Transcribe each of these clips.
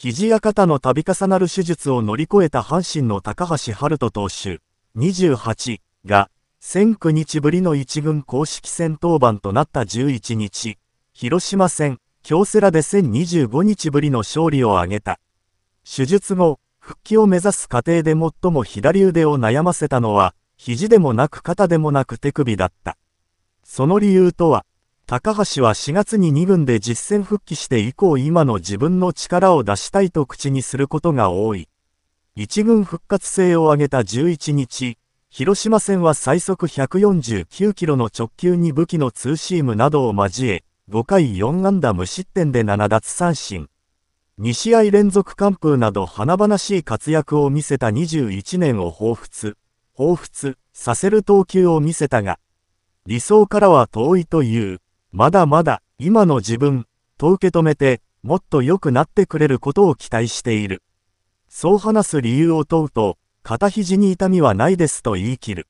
肘や肩の度重なる手術を乗り越えた阪神の高橋春人投手、28が、1009日ぶりの1軍公式戦登板となった11日、広島戦、京セラで1025日ぶりの勝利を挙げた。手術後、復帰を目指す過程で最も左腕を悩ませたのは、肘でもなく肩でもなく手首だった。その理由とは、高橋は4月に2軍で実戦復帰して以降今の自分の力を出したいと口にすることが多い。1軍復活性を上げた11日、広島戦は最速149キロの直球に武器のツーシームなどを交え、5回4安打無失点で7奪三振。2試合連続完封など華々しい活躍を見せた21年を彷彿、彷彿させる投球を見せたが、理想からは遠いという。まだまだ今の自分と受け止めてもっと良くなってくれることを期待している。そう話す理由を問うと、肩肘に痛みはないですと言い切る。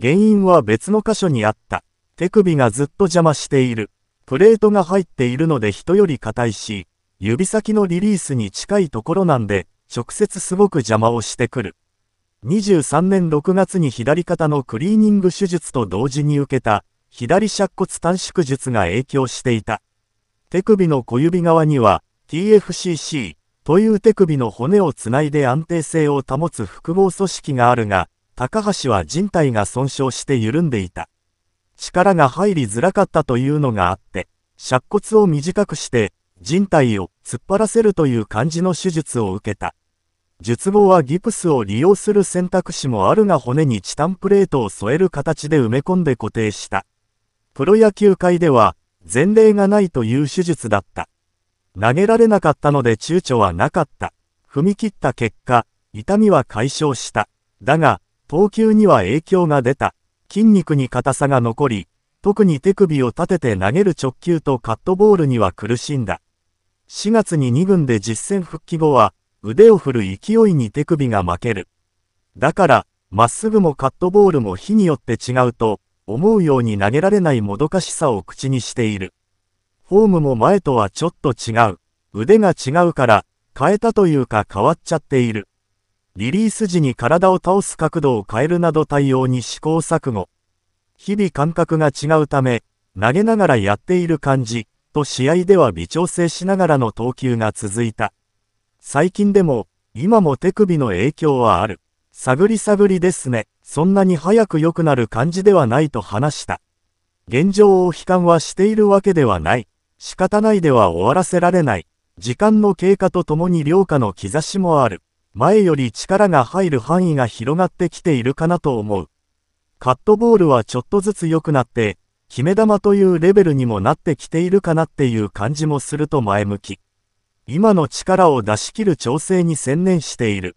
原因は別の箇所にあった。手首がずっと邪魔している。プレートが入っているので人より硬いし、指先のリリースに近いところなんで、直接すごく邪魔をしてくる。23年6月に左肩のクリーニング手術と同時に受けた左尺骨短縮術が影響していた。手首の小指側には TFCC という手首の骨をつないで安定性を保つ複合組織があるが、高橋は人体が損傷して緩んでいた。力が入りづらかったというのがあって、尺骨を短くして人体を突っ張らせるという感じの手術を受けた。術後はギプスを利用する選択肢もあるが骨にチタンプレートを添える形で埋め込んで固定した。プロ野球界では前例がないという手術だった。投げられなかったので躊躇はなかった。踏み切った結果、痛みは解消した。だが、投球には影響が出た。筋肉に硬さが残り、特に手首を立てて投げる直球とカットボールには苦しんだ。4月に2軍で実戦復帰後は、腕を振る勢いに手首が負ける。だから、まっすぐもカットボールも火によって違うと、思うように投げられないもどかしさを口にしている。フォームも前とはちょっと違う。腕が違うから、変えたというか変わっちゃっている。リリース時に体を倒す角度を変えるなど対応に試行錯誤。日々感覚が違うため、投げながらやっている感じ、と試合では微調整しながらの投球が続いた。最近でも、今も手首の影響はある。探り探りですね。そんなに早く良くなる感じではないと話した。現状を悲観はしているわけではない。仕方ないでは終わらせられない。時間の経過とともに良化の兆しもある。前より力が入る範囲が広がってきているかなと思う。カットボールはちょっとずつ良くなって、決め球というレベルにもなってきているかなっていう感じもすると前向き。今の力を出し切る調整に専念している。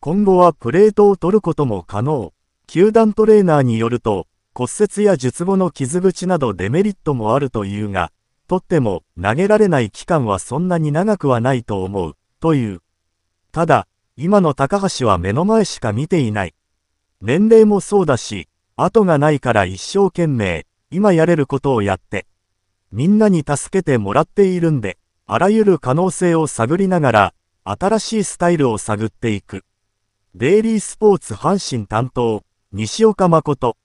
今後はプレートを取ることも可能。球団トレーナーによると、骨折や術後の傷口などデメリットもあるというが、取っても投げられない期間はそんなに長くはないと思う、という。ただ、今の高橋は目の前しか見ていない。年齢もそうだし、後がないから一生懸命、今やれることをやって。みんなに助けてもらっているんで、あらゆる可能性を探りながら、新しいスタイルを探っていく。デイリースポーツ阪神担当、西岡誠。